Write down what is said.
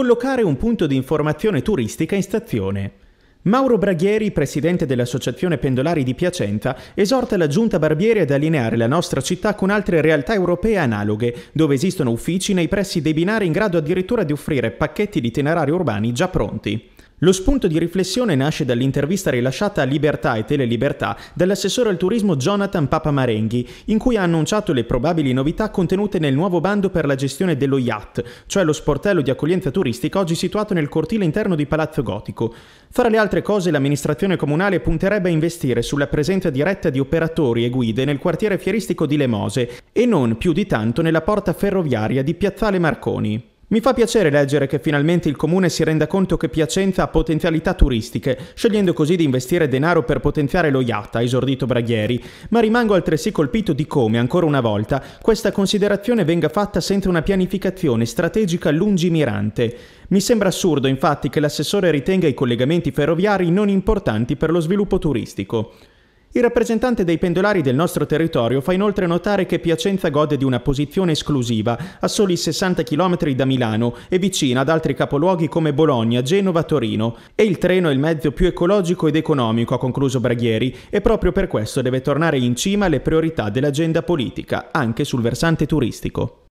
collocare un punto di informazione turistica in stazione. Mauro Braghieri, presidente dell'Associazione Pendolari di Piacenza, esorta la Giunta Barbieri ad allineare la nostra città con altre realtà europee analoghe, dove esistono uffici nei pressi dei binari in grado addirittura di offrire pacchetti di itinerari urbani già pronti. Lo spunto di riflessione nasce dall'intervista rilasciata a Libertà e Telelibertà dall'assessore al turismo Jonathan Papamarenghi, in cui ha annunciato le probabili novità contenute nel nuovo bando per la gestione dello yacht, cioè lo sportello di accoglienza turistica oggi situato nel cortile interno di Palazzo Gotico. Fra le altre cose, l'amministrazione comunale punterebbe a investire sulla presenza diretta di operatori e guide nel quartiere fieristico di Lemose e non più di tanto nella porta ferroviaria di Piazzale Marconi. Mi fa piacere leggere che finalmente il comune si renda conto che Piacenza ha potenzialità turistiche, scegliendo così di investire denaro per potenziare lo yacht, ha esordito Braghieri, ma rimango altresì colpito di come, ancora una volta, questa considerazione venga fatta senza una pianificazione strategica lungimirante. Mi sembra assurdo infatti che l'assessore ritenga i collegamenti ferroviari non importanti per lo sviluppo turistico. Il rappresentante dei pendolari del nostro territorio fa inoltre notare che Piacenza gode di una posizione esclusiva, a soli 60 km da Milano e vicina ad altri capoluoghi come Bologna, Genova, Torino. E il treno è il mezzo più ecologico ed economico, ha concluso Braghieri, e proprio per questo deve tornare in cima alle priorità dell'agenda politica, anche sul versante turistico.